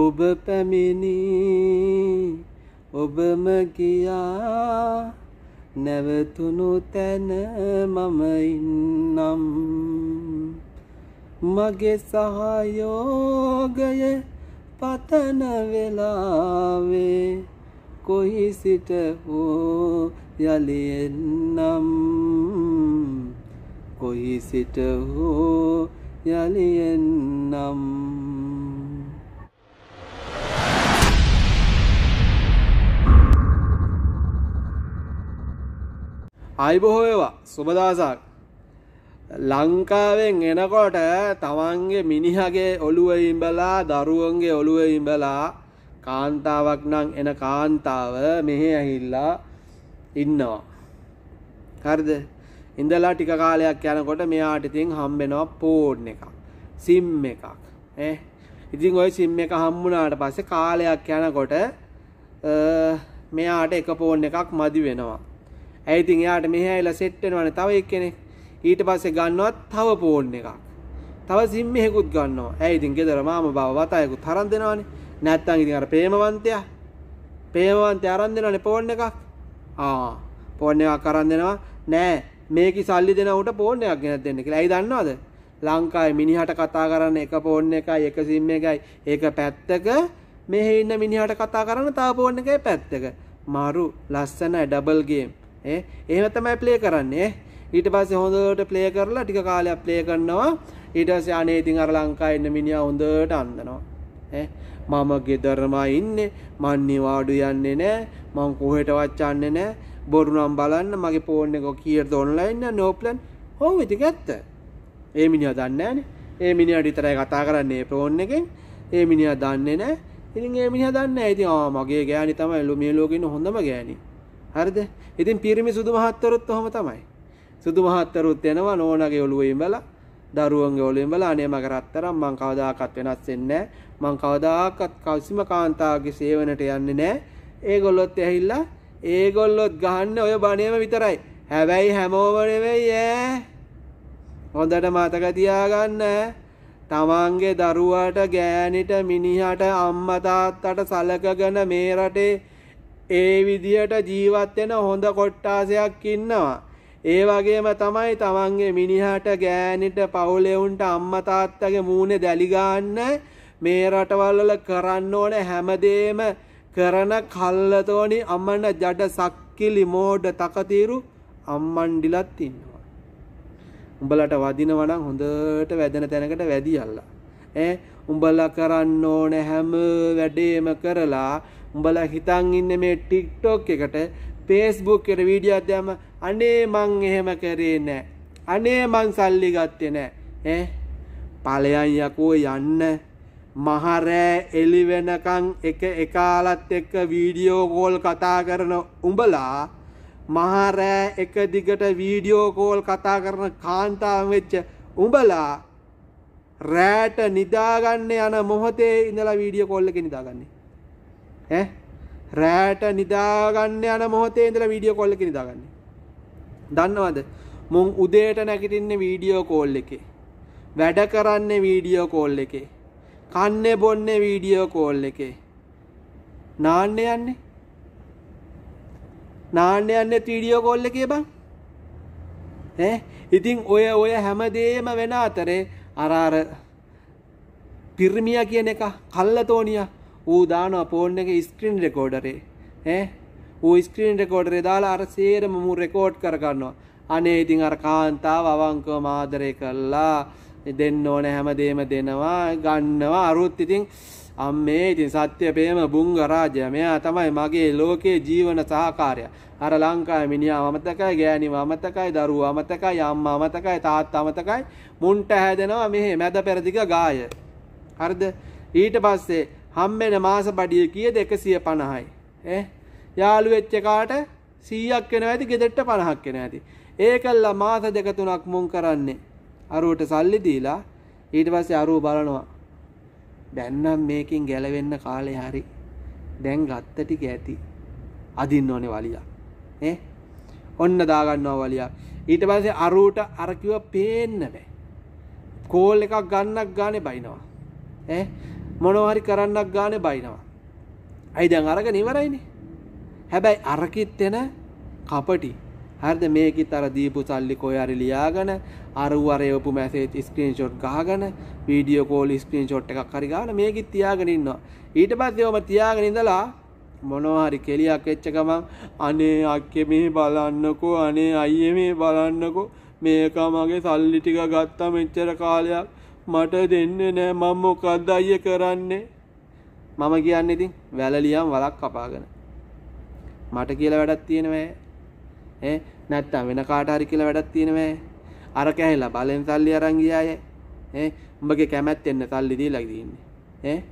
ඔබ පැමිණි ඔබම කියා නැවතුණු තැන මම ඉන්නම් මගේ සහයෝගය පතන වෙලාවේ කොහි සිට හෝ යලියෙන්නම් කොහි සිට හෝ යලියෙන්නම් අයිබොහෝවා සුබදාසක් ලංකාවෙන් එනකොට තමන්ගේ මිනිහගේ ඔළුව ඉඹලා දරුවන්ගේ ඔළුව ඉඹලා කාන්තාවක් නම් එන කාන්තාව මෙහෙ ඇහිල්ලා ඉන්නවා හරිද ඉඳලා ටික කාලයක් යනකොට මෙයාට ඉතින් හම්බෙනවා පෝඩ් එකක් සිම් එකක් ඈ ඉතින් ওই සිම් එක හම්බුණාට පස්සේ කාලයක් යනකොට මෙයාට එක පෝන් එකක් මදි වෙනවා ඇයිතින් එයාට මෙහ ඇලා සෙට්ටෙනවන තව එක් කෙනෙක් ඊට පස්සේ ගන්නවත් තව පෝන් එකක් තව සිම්මෙකුත් ගන්නවා ඇයිතින් ගෙදර මාම බව වතායකු තරන් දෙෙනවානේ නැත්තන් ඉතින් අර ප්‍රේමවන්තය ප්‍රේමවන්තය අරන් දෙනවන පෝර්ණ එකක් ආ පෝර්ණ එකක් කරන් දෙෙනවා නෑ මේක සල්ලි දෙනවට පෝර්ණයක් ගෙනත් දෙන්න කියලා ඇයි දන්නවාද ලංකායි මිනිහට කතා කරන්න එක පෝර්ණ එකයි එක සිම්ම එකයි ඒක පැත්තක මෙහෙ ඉන්න මිනිහට කතා කරන්න තා පෝර්ණ එකයි පැත්තක මරු ලස්සන ඩබල්ගේම් ඒම තමයි ප්ලේ කරන්නේ ඊට පස්සේ හොඳට ප්ලේ කරලා ටික කාලයක් ප්ලේ කරනවා ඊටස අනේ ඉතින් අර ලංකා එන්න මිනිිය හොඳට අන්දනවා මම ගෙදරම ඉන්න මන්නිවාඩු යන්නේ නෑ මං කොහෙට වච්චන්න නෑ බොරුනම් බලන්න මගේ පෝර්ණ එක කියර් ඔොන්ලයින්න නෝපලන් හෝ ඉති ඇත්ත ඒ මිනිිය දන්නන ඒ මිනිියට ඉතරයි කතා කරන්නේ ප්‍රෝන් එකෙන් ඒ මිනිිය දන්නේ නෑ ඉතින් ඒ මිනිහ දන්න ඇති ආ මගේ ගෑනි තමයි ලුමියලෝගෙන හොඳම ගෑනිී හරිද? ඉතින් පිරිමි සුදු මහත්වරුත් ඔහම තමයි. සුදු මහත්වරුත් යනවා නෝනාගේ ඔළුවෙන් බලලා දරුවන්ගේ ඔළුවෙන් බලලා අනේ මගේ රත්තරන් මං කවදාකවත් වෙනස් වෙන්නේ නැහැ. මං කවදාකවත් කවසිම කාන්තාවගේ සේවනට යන්නේ නැහැ. ඒගොල්ලොත් ඇහිලා ඒගොල්ලොත් ගහන්න ඔය බණේම විතරයි. හැබැයි හැමෝම නෙවෙයි ඈ. හොඳට මතක තියාගන්න. තමන්ගේ දරුවාට ගෑණිට මිනිහට අම්මා තාත්තට සලකගෙන මේ රටේ ඒ විදියට ජීවත් වෙන හොඳ කොට්ටාසයක් ඉන්නවා. ඒ වගේම තමයි තමන්ගේ මිනිහාට ගෑනිට පවුලේ උන්ට අම්මා තාත්තගේ මූණේ දැලි ගන්න මේ රටවල් වල කරන්න ඕන හැමදේම කරන කල්ලතෝනි අම්මන ජඩ සක්කිලි මෝඩ තකතිරු අම්මන්ඩිලත් ඉන්නවා. උඹලට වදිනවා නම් හොඳට වැදෙන තැනකට වැඩි අල්ලා. ඈ උඹලා කරන්න ඕන හැම වැඩේම කරලා උඹල හිතන් ඉන්න මේ ටික්ටොක් එකට පේස්බුක් එකට වීඩියෝ අධ්‍යයම අනේ මං එහෙම කරේ නෑ අනේ මං සල්ලි ගත්තේ නෑ ඈ ඵලයන් යකෝ යන්න මහරෑ එළි වෙනකන් එක එකාලත් එක්ක වීඩියෝ කෝල් කතා කරන උඹලා මහරෑ එක දිගට වීඩියෝ කෝල් කතා කරන කාන්තාව වෙච්ච උඹලා රෑට නිදාගන්න යන මොහොතේ ඉඳලා වීඩියෝ කෝල් එකේ නිදාගන්නේ ඈ රෑට නිදාගන්න යන මොහොතේ ඉඳලා වීඩියෝ කෝල් එකේ නිදාගන්නේ. දන්නවද? මුන් උදේට නැගිටින්නේ වීඩියෝ කෝල් එකේ. වැඩ කරන්නේ වීඩියෝ කෝල් එකේ. කන්නේ බොන්නේ වීඩියෝ කෝල් එකේ. නාන්න යන්නේ. නාන්න යන්නේ වීඩියෝ කෝල් එකේ බං. ඈ ඉතින් ඔය ඔය හැමදේම වෙන අතරේ අර අර පිර්මියා කියන එක කල්ලතෝනියා ඌ දානවා ෆෝන් එක ස්ක්‍රීන් රෙකෝඩරේ ඈ ඌ ස්ක්‍රීන් රෙකෝඩරේ දාලා අර සේරම මූ රෙකෝඩ් කරගන්නවා අනේ ඉතින් අර කාන්තාව අවංකව ආදරය කළා දෙන්න ඕන හැමදේම දෙනවා ගන්නවා අරුත් ඉතින් අම්මේ ඉතින් සත්‍ය ප්‍රේම බුංගරාජය මෙයා තමයි මගේ ලෝකේ ජීවන සහකාරය අර ලංකාවේ මිනිහා අමතකයි ගෑණිවා අමතකයි දරුවා අමතකයි අම්මා අමතකයි තාත්තා අමතකයි මුන්ට හැදෙනවා මෙහි මැද පෙරදිග ගාය හරිද ඊට පස්සේ හම්බෙන මාස බඩිය කියද එකසිය පණහයි යාළු එච්චකාට සීයක් කෙන ඇති ගෙදෙට්ට පණහක් කෙන ඇති ඒ කල්ලා මාස දෙකතුනක් මුන් කරන්නේ අරුවට සල්ලි දීලා ඊට පස්සේ අරුව බලනවා දැන්නම් මේකින් ගැලවෙන්න කාලේ හරි දැන් ගත්ත ටික ඇති අදින්න ඕනේ වලියා ඈ ඔන්න දාගන්නවා වලියා ඊට පස්සේ අරුවට අර කිව්ව පේන්න බෑ කෝල් එකක් ගන්නක් ගානේ බයිනවා ඈ මොනවහරි කරන්නක් ගාන බයිනවා. ඇයි දැන් අරග නිවරයිනි. හැබැයි අරකිත් එෙන කපටි හරිද මේකෙත් අර දීපු සල්ලි කොයාරි ලියාගෙන අරුවර යවපු මැසේජ් ස්ක්‍රීන්ෂොට් ගහගෙන වීඩියෝ කෝල් ස්ක්‍රීන්ෂොට් එකක් හරි ගහලා මේකෙත් තියාගෙන ඉන්නවා. ඊට පස්සේ ඔබ තියාගෙන ඉඳලා මොනවා හරි කෙලියක් වෙච්ච ගමන් අනේ අක්කේ මේ බලන්නකෝ අනේ අයියේ මේ බලන්නකෝ මේක මගේ සල්ලි ටික ගත්තා මෙච්චර කාලයක් මට දෙන්නේ නෑ මම මොකද්ද අයිය කරන්නේ මම කියන්නේ ඉතින් වැලලියම් වලක් කපාගෙන මට කියලා වැඩක් තියෙනවෑ ඈ නැත්තම් වෙන කාට හරි කියලා වැඩක් තියෙනවෑ අර කැහිලා බලෙන් සල්ලි අරන් ගියාය ඈ උඹගේ කැමැත්තෙන් සල්ලි දීලා තියෙන්නේ ඈ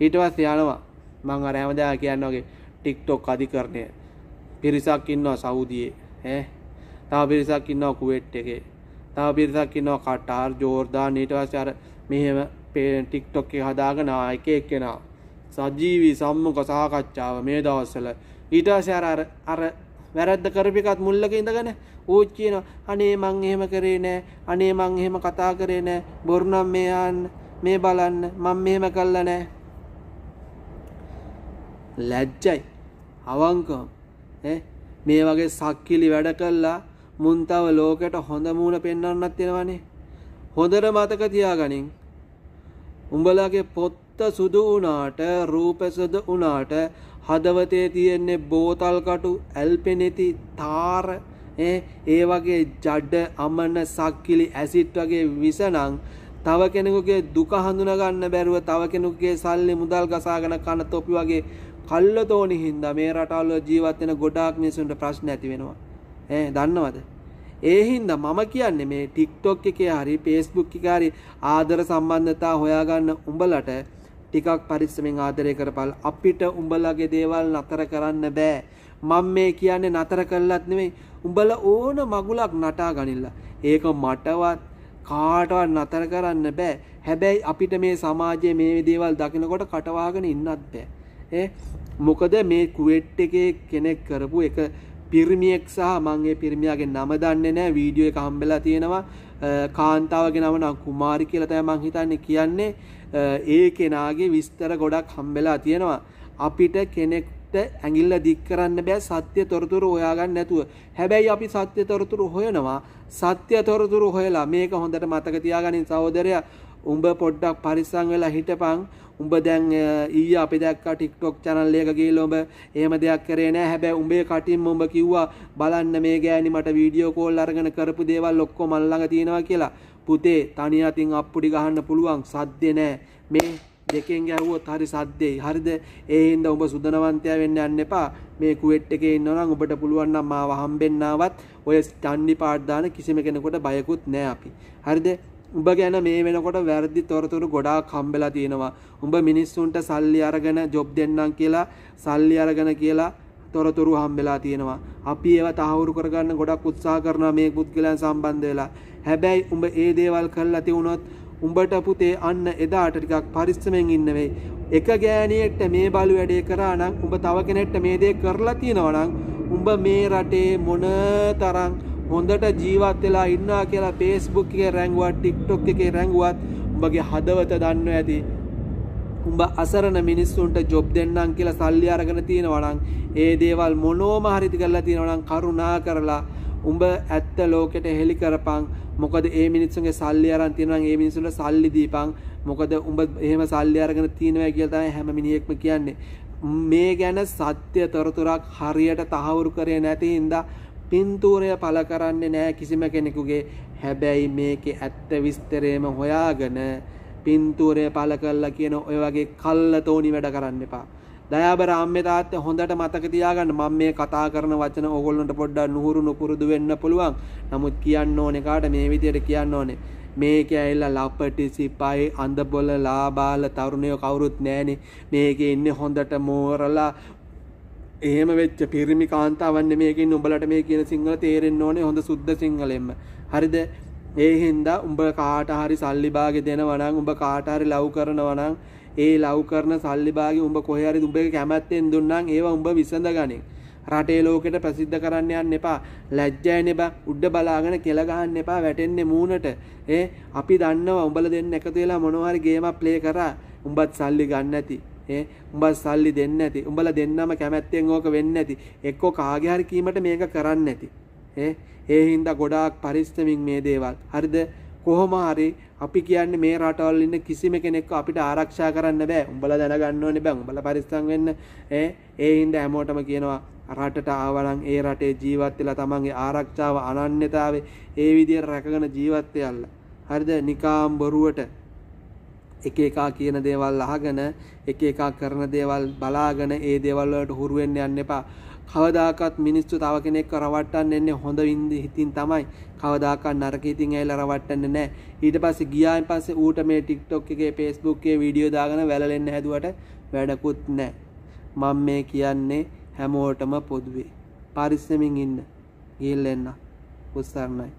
ඊට පස්සේ යනවා මං අර හැමදාම කියන වගේ TikTok අධිකරණය පිරිසක් ඉන්නවා සවුදියේ ඈ තව පිරිසක් ඉන්නවා කුවේට් එකේ තව බිරිසක් ඉන්නවා කටාර් ජෝර්දාන් ඊට පස්සේ අර මෙහෙම ටික්ටොක් එක හදාගෙන එක එක්කෙනා සජීවී සම්මුඛ සාකච්ඡාව මේ දවස්වල ඊට පස්සේ අර අර වැරද්ද කරපිකත් මුල්ලක ඉඳගෙන ඌත් කියන අනේ මං එහෙම කරේ නෑ අනේ මං එහෙම කතා කරේ නෑ බොරු නම් මේ යන්න මේ බලන්න මං මෙහෙම කළා නෑ ලැජ්ජයි අවංකම් ඈ මේ වගේ සක්කිලි වැඩ කළා මුන් තව ලෝකයට හොඳ මූණ පෙන්වන්නත් වෙනවනේ. හොඳට මතක තියාගනින්. උඹලාගේ පොත්ත සුදු වුණාට රූප සුදු වුණාට හදවතේ තියෙන්නේ බෝතල් කටු, ඇල්පෙනෙති, තාර ඒ වගේ ජඩ අමන සක්කිලි ඇසිඩ් වගේ විස නම් තව කෙනෙකුගේ දුක හඳුනා ගන්න බැරුව තව කෙනෙකුගේ සල්ලි මුදල් ගසාගෙන කන තොපි වගේ කල්ලතෝනි හින්දා මේ රටවල ජීවත් වෙන ගොඩාක් මිනිසුන්ට ප්‍රශ්න ඇති වෙනවා. ඈ දන්නවද? ඒහින්ද මම කියන්නේ මේ ටික්ටොක් එකේ හරි පේස්බුක් එකේ හරි ආදර සම්බන්ධතා හොයාගන්න උඹලට ටිකක් පරිස්සමෙන් ආදරය කරපල් අපිට උඹලගේ දේවල් නතර කරන්න බෑ මම මේ කියන්නේ නතර කළත් නෙමෙයි උඹල ඕන මගුලක් නටා ගනින්න ඒක මටවත් කාටවත් නතර කරන්න බෑ හැබැයි අපිට මේ සමාජයේ මේ දේවල් දකිනකොට කටවාගෙන ඉන්නත් බෑ ඒ මොකද මේ කුවෙට් එකේ කෙනෙක් කරපු එක පිරිමියෙක් සහ මංගේ පිරිමියගේ නම දන්නේ නෑ වීඩියෝ එක හම්බෙලා තියෙනවා කාන්තාවගේ නම නම් කුමාරි කියලා තමයි මං හිතන්නේ කියන්නේ ඒ කෙනාගේ විස්තර ගොඩක් හම්බෙලා තියෙනවා අපිට කෙනෙක්ට ඇඟිල්ල දික් කරන්න බෑ සත්‍ය තොරතුරු හොයාගන්න නැතුව. හැබැයි අපි සත්‍ය තොරතුරු හොයනවා. සත්‍ය තොරතුරු හොයලා මේක හොඳට මතක තියාගනින් සහෝදරයා. උඹ පොඩ්ඩක් පරිස්සම් වෙලා හිටපන්. උඹ දැන් ඊය අපි දැක්ක ටික්ටොක් චැනල් එක ගිහලා උඹ එහෙම දෙයක් කරේ නෑ හැබැයි උඹේ කටින්ම උඹ කිව්වා බලන්න මේ ගෑණි මට වීඩියෝ කෝල් අරගෙන කරපු දේවල් ඔක්කොම ළඟ තියෙනවා කියලා පුතේ තනි අතින් අප්පුඩි ගහන්න පුළුවන් සද්දේ නෑ මේ දෙකෙන් ගැහුවොත් හරි සද්දෙයි හරිද ඒ හින්දා ඔබ සුදනවන්තයා වෙන්න යන්න එපා මේ කුවෙට් එකේ ඉන්නවනම් ඔබට පුළුවන් නම් මාව හම්බෙන්නවත් ඔය ස්ටන්ඩි පාඩ් දාන කිසිම කෙනෙකුට බයකුත් නෑ අපි හරිද උඹ ගැන මේ වෙනකොට වැරදි තොරතුරු ගොඩාක් හම්බෙලා තියෙනවා. උඹ මිනිස්සුන්ට සල්ලි අරගෙන ජොබ් දෙන්නම් කියලා සල්ලි අරගෙන කියලා තොරතුරු හම්බෙලා තියෙනවා. අපි ඒව තහවුරු කරගන්න ගොඩක් උත්සාහ කරනවා මේ පුද්ගලයන් සම්බන්ධ වෙලා. හැබැයි උඹ ඒ දේවල් කරලා තියුණොත් උඹට පුතේ අන්න එදාට ටිකක් පරිස්සමෙන් ඉන්න වෙයි. එක ගෑණියෙක්ට මේ බලු වැඩේ කරා නම් උඹ තව කෙනෙක්ට මේ දේ කරලා තියෙනවා නම් උඹ මේ රටේ මොන තරම් හොඳට ජීවත් වෙලා ඉන්නා කියලා Facebook එකේ රැංගුවත් TikTok එකේ රැංගුවත් උඹගේ හදවත දන්නව ඇති උඹ අසරණ මිනිස්සුන්ට ජොබ් දෙන්නම් කියලා සල්ලි අරගෙන තියෙනවා නම් ඒ දේවල් මොනෝම හරිත කරලා තියෙනවා නම් කරුණා කරලා උඹ ඇත්ත ලෝකෙට හෙලි කරපන් මොකද ඒ මිනිස්සුන්ගේ සල්ලි අරන් තියෙනවා නම් ඒ මිනිස්සුන්ට සල්ලි දීපන් මොකද උඹ එහෙම සල්ලි අරගෙන තියෙනවා කියලා තමයි හැම මිනිහෙක්ම කියන්නේ මේ ගැන සත්‍ය තොරතුරක් හරියට තහවුරු කරේ නැති හින්දා පින්තූරය පල කරන්නේ නෑ කිසිම කෙනෙකුගේ හැබැයි මේකේ ඇත්ත විස්තරේම හොයාගෙන පින්තූරය පල කල්ලා කියන ඔය වගේ කල්ල තෝනි වැඩ කරන්න එපා. දයාබර අම්මේ තාත්තේ හොඳට මතක තියාගන්න මම මේ කතා කරන වචන ඕගොල්ලන්ට පොඩ්ඩක් නුහුරු නුපුරුදු වෙන්න පුළුවන්. නමුත් කියන්න ඕනේ කාට මේ විදියට කියන්න ඕනේ. මේක ඇවිල්ලා ලපටි සිපයි අඳබොල ලාබාල තරුණයෝ කවුරුත් නෑනේ. මේකේ ඉන්නේ හොඳට මෝරලා එහෙම වෙච්ච පිරිමි කාන්තාවන්න මේකින් උඹලට මේ කියන සිංහල තේරෙන් ඕනේ හොඳ සුද්ද සිංහලෙම හරිද ඒ හින්දා උඹ කාට හරි සල්ලිභාග දෙනවනං උඹ කාටහරි ලව් කරනවනං ඒ ලව් කරන සල්ලිභාග උඹ කොහරි උඹේ කැමැත්තෙන් දුන්නම් ඒවා උඹ විසඳ ගනින් රටේ ලෝකෙට ප්‍රසිද්ධ කරන්න යන්න එපා ලැජ්ජයි නෙබා උඩ බලාගෙන කෙලගහන්න එපා වැටෙන්නේ මූණට ඒ අපි දන්නවා උඹල දෙන්න එකතු වෙලා මොනවාරි ගේමක් ප්ලේ කරා උඹත් සල්ලි ගන්න ඇති ඒ උඹ සල්ලි දෙන්න ඇති උඹලා දෙන්නම කැමැත්තෙන් ඕක වෙන්න ඇති එක්කෝ කාගේ හරි කීමට මේක කරන්න ඇති ඒ ඒ හින්දා ගොඩාක් පරිස්සමින් මේ දේවල් හරිද කොහොම හරි අපි කියන්නේ මේ රටවල් ඉන්න කිසිම කෙනෙක් අපිට ආරක්ෂා කරන්න බෑ. උඹලා දැනගන්න ඕනේ බෑ. උඹලා පරිස්සම් වෙන්න. ඈ ඒ හින්දා හැමෝටම කියනවා රටට ආවනම් ඒ රටේ ජීවත් වෙලා තමන්ගේ ආරක්ෂාව අනන්‍යතාවයේ ඒ විදියට රැකගෙන ජීවත් වෙයල්ලා. හරිද? නිකාම් බොරුවට එක එකා කියන දේවල් අහගෙන එක එකා කරන දේවල් බලාගෙන ඒ දේවල් වලට හුරු වෙන්න යන්න එපා. කවදාකවත් මිනිස්සු තව කෙනෙක්ව රවට්ටන්න එන්නේ හොඳ වින්ද හිතින් තමයි. කවදාකවත් නරක හිතින් ඇවිල්ලා රවට්ටන්නේ නැහැ. ඊට පස්සේ ගියායින් පස්සේ ඌට මේ TikTok එකේ Facebook එකේ වීඩියෝ දාගෙන වැළලෙන්න හැදුවට වැඩකුත් නැහැ. මම මේ කියන්නේ හැමෝටම පොදුවේ. පරිස්සමින් ඉන්න. ගිහින් එන්න. උස්සන්නයි.